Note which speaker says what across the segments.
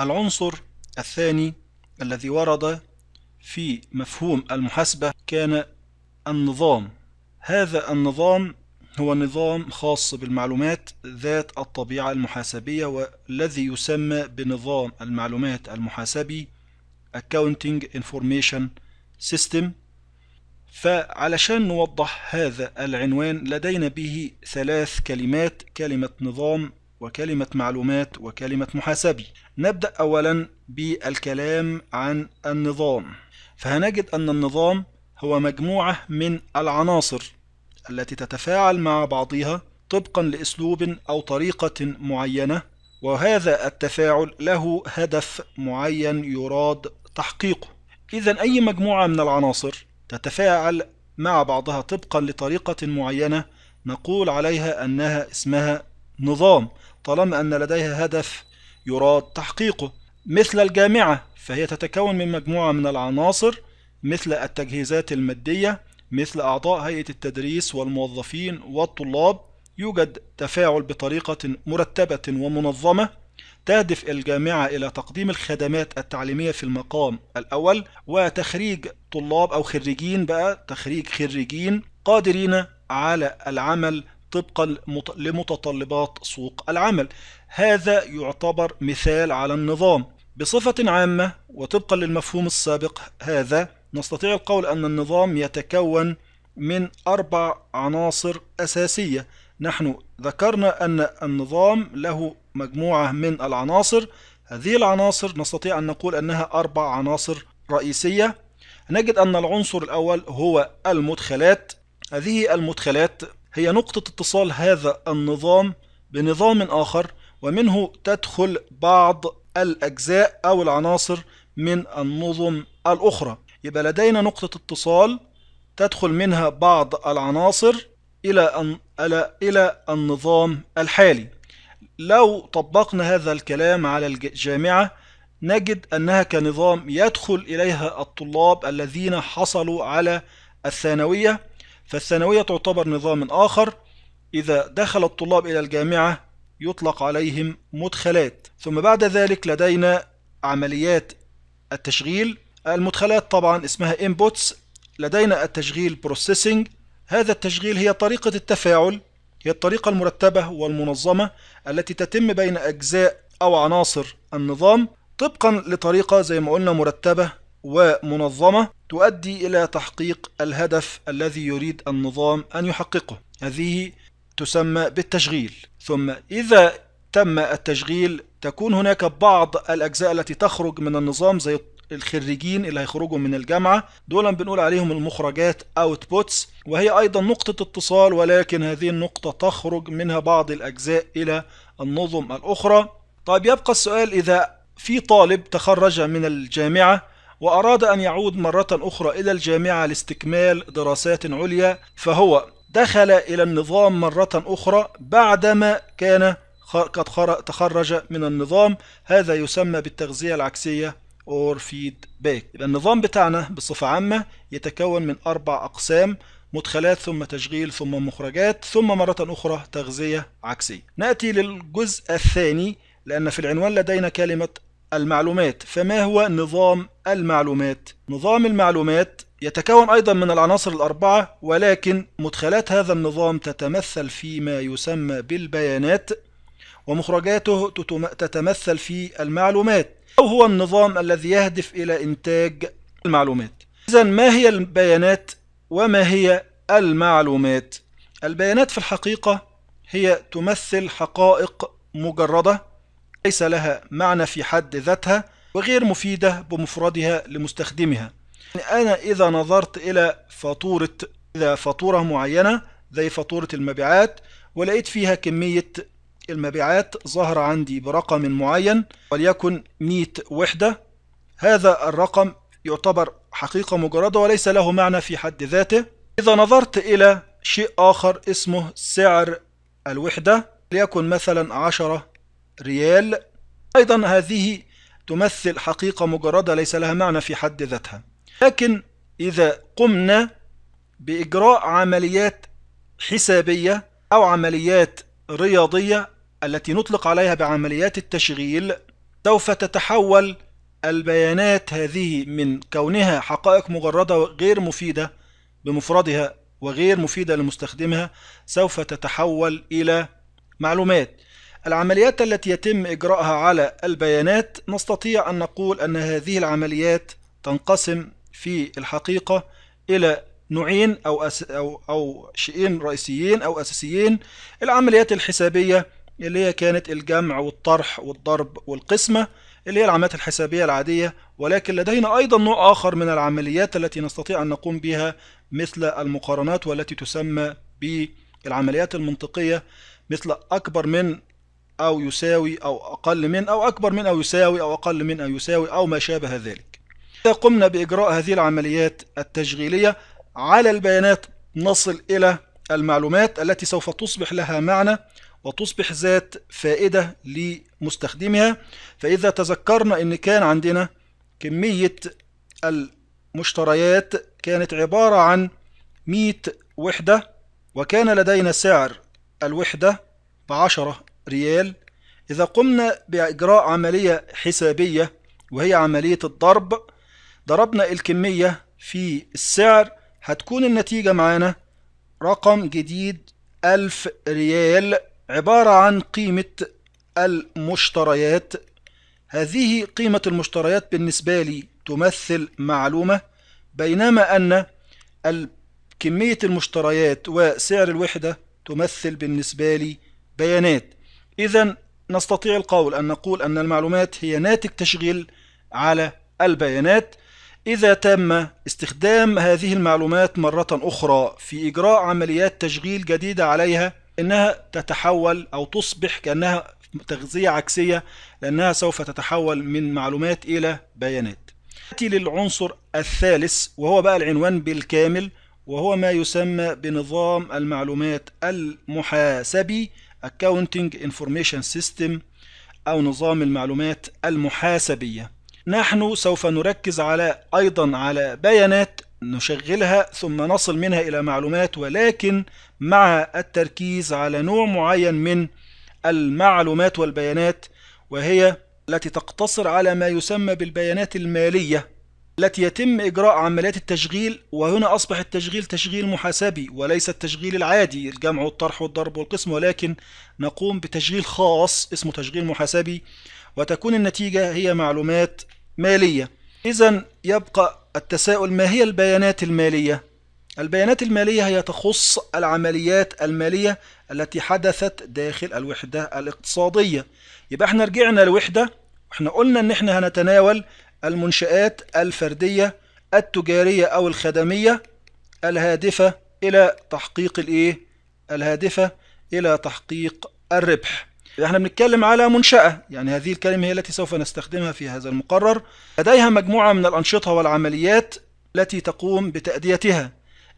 Speaker 1: العنصر الثاني الذي ورد في مفهوم المحاسبة كان النظام هذا النظام هو نظام خاص بالمعلومات ذات الطبيعة المحاسبية والذي يسمى بنظام المعلومات المحاسبي Accounting Information System فعلشان نوضح هذا العنوان لدينا به ثلاث كلمات كلمة نظام وكلمة معلومات وكلمة محاسبي نبدأ أولا بالكلام عن النظام فهنجد أن النظام هو مجموعة من العناصر التي تتفاعل مع بعضها طبقا لأسلوب أو طريقة معينة وهذا التفاعل له هدف معين يراد تحقيقه إذا أي مجموعة من العناصر تتفاعل مع بعضها طبقا لطريقة معينة نقول عليها أنها اسمها نظام طالما أن لديها هدف يراد تحقيقه مثل الجامعة فهي تتكون من مجموعة من العناصر مثل التجهيزات المادية مثل أعضاء هيئة التدريس والموظفين والطلاب يوجد تفاعل بطريقة مرتبة ومنظمة تهدف الجامعة إلى تقديم الخدمات التعليمية في المقام الأول وتخريج طلاب أو خريجين بقى تخريج خريجين قادرين على العمل طبقا لمتطلبات سوق العمل هذا يعتبر مثال على النظام بصفة عامة وطبقا للمفهوم السابق هذا نستطيع القول أن النظام يتكون من أربع عناصر أساسية نحن ذكرنا أن النظام له مجموعة من العناصر هذه العناصر نستطيع أن نقول أنها أربع عناصر رئيسية نجد أن العنصر الأول هو المدخلات هذه المدخلات هي نقطة اتصال هذا النظام بنظام آخر ومنه تدخل بعض الأجزاء أو العناصر من النظم الأخرى يبقى لدينا نقطة اتصال تدخل منها بعض العناصر إلى إلى النظام الحالي لو طبقنا هذا الكلام على الجامعة نجد أنها كنظام يدخل إليها الطلاب الذين حصلوا على الثانوية فالثانوية تعتبر نظام آخر إذا دخل الطلاب إلى الجامعة يطلق عليهم مدخلات ثم بعد ذلك لدينا عمليات التشغيل المدخلات طبعا اسمها inputs لدينا التشغيل processing هذا التشغيل هي طريقة التفاعل هي الطريقة المرتبة والمنظمة التي تتم بين أجزاء أو عناصر النظام طبقا لطريقة زي ما قلنا مرتبة ومنظمة تؤدي إلى تحقيق الهدف الذي يريد النظام أن يحققه هذه تسمى بالتشغيل ثم إذا تم التشغيل تكون هناك بعض الأجزاء التي تخرج من النظام زي الخريجين اللي هيخرجوا من الجامعة دول بنقول عليهم المخرجات outputs وهي أيضا نقطة اتصال ولكن هذه النقطة تخرج منها بعض الأجزاء إلى النظم الأخرى طيب يبقى السؤال إذا في طالب تخرج من الجامعة وأراد أن يعود مرة أخرى إلى الجامعة لاستكمال دراسات عليا فهو دخل إلى النظام مرة أخرى بعدما كان قد تخرج من النظام هذا يسمى بالتغذية العكسية or feedback يبقى النظام بتاعنا بصفة عامة يتكون من أربع أقسام مدخلات ثم تشغيل ثم مخرجات ثم مرة أخرى تغذية عكسية نأتي للجزء الثاني لأن في العنوان لدينا كلمة المعلومات فما هو نظام المعلومات؟ نظام المعلومات يتكون أيضا من العناصر الأربعة ولكن مدخلات هذا النظام تتمثل فيما يسمى بالبيانات ومخرجاته تتمثل في المعلومات أو هو النظام الذي يهدف إلى إنتاج المعلومات إذا ما هي البيانات وما هي المعلومات؟ البيانات في الحقيقة هي تمثل حقائق مجردة ليس لها معنى في حد ذاتها وغير مفيدة بمفردها لمستخدمها يعني أنا إذا نظرت إلى فاتورة إذا فاتورة معينة زي فاتورة المبيعات ولقيت فيها كمية المبيعات ظهر عندي برقم معين وليكن 100 وحدة هذا الرقم يعتبر حقيقة مجردة وليس له معنى في حد ذاته إذا نظرت إلى شيء آخر اسمه سعر الوحدة ليكن مثلا 10 ريال أيضا هذه تمثل حقيقة مجردة ليس لها معنى في حد ذاتها لكن إذا قمنا بإجراء عمليات حسابية أو عمليات رياضية التي نطلق عليها بعمليات التشغيل سوف تتحول البيانات هذه من كونها حقائق مجردة غير مفيدة بمفردها وغير مفيدة لمستخدمها سوف تتحول إلى معلومات العمليات التي يتم إجراءها على البيانات نستطيع أن نقول أن هذه العمليات تنقسم في الحقيقة إلى نوعين أو, أس أو, أو شيئين رئيسيين أو أساسيين العمليات الحسابية اللي هي كانت الجمع والطرح والضرب والقسمة اللي هي العمليات الحسابية العادية ولكن لدينا أيضا نوع آخر من العمليات التي نستطيع أن نقوم بها مثل المقارنات والتي تسمى بالعمليات المنطقية مثل أكبر من أو يساوي أو أقل من أو أكبر من أو يساوي أو أقل من أو يساوي أو ما شابه ذلك إذا قمنا بإجراء هذه العمليات التشغيلية على البيانات نصل إلى المعلومات التي سوف تصبح لها معنى وتصبح ذات فائدة لمستخدمها فإذا تذكرنا أن كان عندنا كمية المشتريات كانت عبارة عن 100 وحدة وكان لدينا سعر الوحدة بعشرة ريال إذا قمنا بإجراء عملية حسابية وهي عملية الضرب ضربنا الكمية في السعر هتكون النتيجة معانا رقم جديد ألف ريال عبارة عن قيمة المشتريات هذه قيمة المشتريات بالنسبة لي تمثل معلومة بينما أن كمية المشتريات وسعر الوحدة تمثل بالنسبة لي بيانات إذا نستطيع القول أن نقول أن المعلومات هي ناتج تشغيل على البيانات إذا تم استخدام هذه المعلومات مرة أخرى في إجراء عمليات تشغيل جديدة عليها إنها تتحول أو تصبح كأنها تغذية عكسية لأنها سوف تتحول من معلومات إلى بيانات نأتي للعنصر الثالث وهو بقى العنوان بالكامل وهو ما يسمى بنظام المعلومات المحاسبي Accounting Information System أو نظام المعلومات المحاسبية نحن سوف نركز على أيضا على بيانات نشغلها ثم نصل منها إلى معلومات ولكن مع التركيز على نوع معين من المعلومات والبيانات وهي التي تقتصر على ما يسمى بالبيانات المالية التي يتم إجراء عمليات التشغيل وهنا أصبح التشغيل تشغيل محاسبي وليس التشغيل العادي الجمع والطرح والضرب والقسم ولكن نقوم بتشغيل خاص اسمه تشغيل محاسبي وتكون النتيجة هي معلومات مالية إذا يبقى التساؤل ما هي البيانات المالية؟ البيانات المالية هي تخص العمليات المالية التي حدثت داخل الوحدة الاقتصادية يبقى احنا رجعنا لوحدة احنا قلنا ان احنا هنتناول المنشآت الفردية التجارية أو الخدمية الهادفة إلى تحقيق الإيه؟ الهادفة إلى تحقيق الربح احنا بنتكلم على منشأة يعني هذه الكلمة هي التي سوف نستخدمها في هذا المقرر لديها مجموعة من الأنشطة والعمليات التي تقوم بتأديتها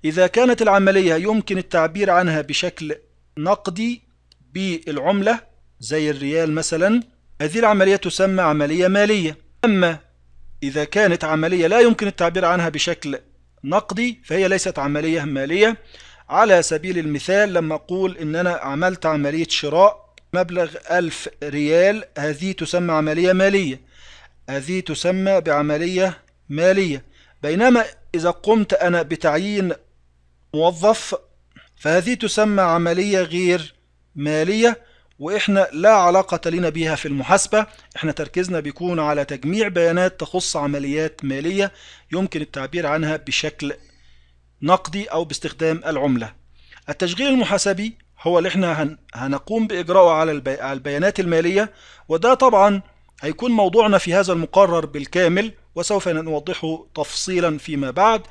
Speaker 1: إذا كانت العملية يمكن التعبير عنها بشكل نقدي بالعملة زي الريال مثلا هذه العملية تسمى عملية مالية أما إذا كانت عملية لا يمكن التعبير عنها بشكل نقدي فهي ليست عملية مالية على سبيل المثال لما أقول إن أنا عملت عملية شراء مبلغ ألف ريال هذه تسمى عملية مالية هذه تسمى بعملية مالية بينما إذا قمت أنا بتعيين موظف فهذه تسمى عملية غير مالية واحنا لا علاقة لنا بها في المحاسبة احنا تركيزنا بيكون على تجميع بيانات تخص عمليات مالية يمكن التعبير عنها بشكل نقدي او باستخدام العملة التشغيل المحاسبي هو اللي احنا هنقوم باجراءه على البيانات المالية وده طبعا هيكون موضوعنا في هذا المقرر بالكامل وسوف نوضحه تفصيلا فيما بعد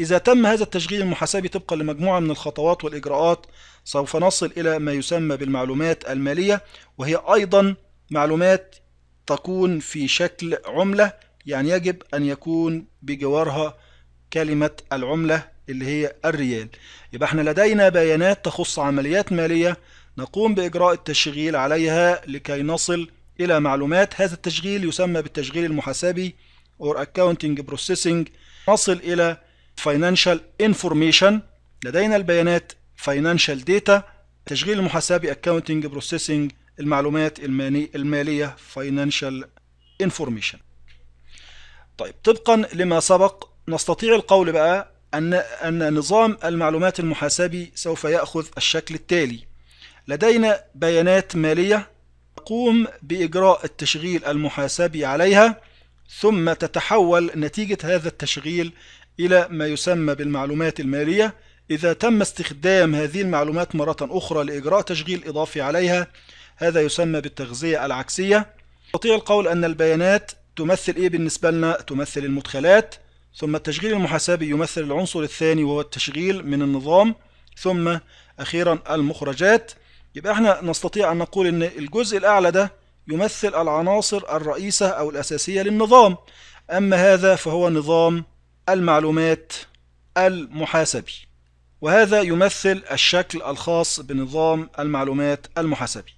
Speaker 1: إذا تم هذا التشغيل المحاسبي طبقا لمجموعة من الخطوات والإجراءات سوف نصل إلى ما يسمى بالمعلومات المالية وهي أيضا معلومات تكون في شكل عملة يعني يجب أن يكون بجوارها كلمة العملة اللي هي الريال يبقى احنا لدينا بيانات تخص عمليات مالية نقوم بإجراء التشغيل عليها لكي نصل إلى معلومات هذا التشغيل يسمى بالتشغيل المحاسبي or accounting processing نصل إلى financial information لدينا البيانات financial data تشغيل المحاسبة accounting processing المعلومات المالية financial information طيب طبقا لما سبق نستطيع القول بقى أن أن نظام المعلومات المحاسبي سوف يأخذ الشكل التالي لدينا بيانات مالية تقوم بإجراء التشغيل المحاسبي عليها ثم تتحول نتيجة هذا التشغيل إلى ما يسمى بالمعلومات المالية إذا تم استخدام هذه المعلومات مرة أخرى لإجراء تشغيل إضافي عليها هذا يسمى بالتغذية العكسية يستطيع القول أن البيانات تمثل إيه بالنسبة لنا تمثل المدخلات ثم التشغيل المحاسبي يمثل العنصر الثاني وهو التشغيل من النظام ثم أخيرا المخرجات يبقى احنا نستطيع أن نقول أن الجزء الأعلى ده يمثل العناصر الرئيسة أو الأساسية للنظام أما هذا فهو نظام المعلومات المحاسبي وهذا يمثل الشكل الخاص بنظام المعلومات المحاسبي